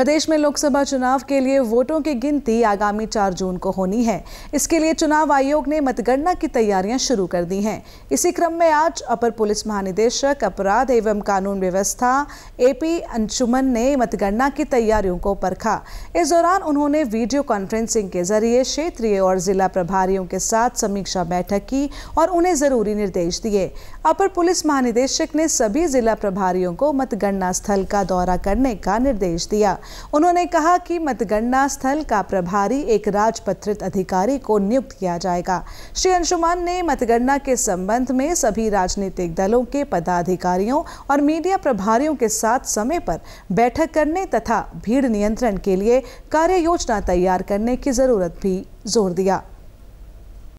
प्रदेश में लोकसभा चुनाव के लिए वोटों की गिनती आगामी चार जून को होनी है इसके लिए चुनाव आयोग ने मतगणना की तैयारियां शुरू कर दी हैं इसी क्रम में आज अपर पुलिस महानिदेशक अपराध एवं कानून व्यवस्था एपी अंशुमन ने मतगणना की तैयारियों को परखा इस दौरान उन्होंने वीडियो कॉन्फ्रेंसिंग के जरिए क्षेत्रीय और जिला प्रभारियों के साथ समीक्षा बैठक की और उन्हें जरूरी निर्देश दिए अपर पुलिस महानिदेशक ने सभी जिला प्रभारियों को मतगणना स्थल का दौरा करने का निर्देश दिया उन्होंने कहा कि मतगणना स्थल का प्रभारी एक राजपत्रित अधिकारी को नियुक्त किया जाएगा श्री अंशुमान ने मतगणना के संबंध में सभी राजनीतिक दलों के पदाधिकारियों और मीडिया प्रभारियों के साथ समय पर बैठक करने तथा भीड़ नियंत्रण के लिए कार्य योजना तैयार करने की जरूरत भी जोर दिया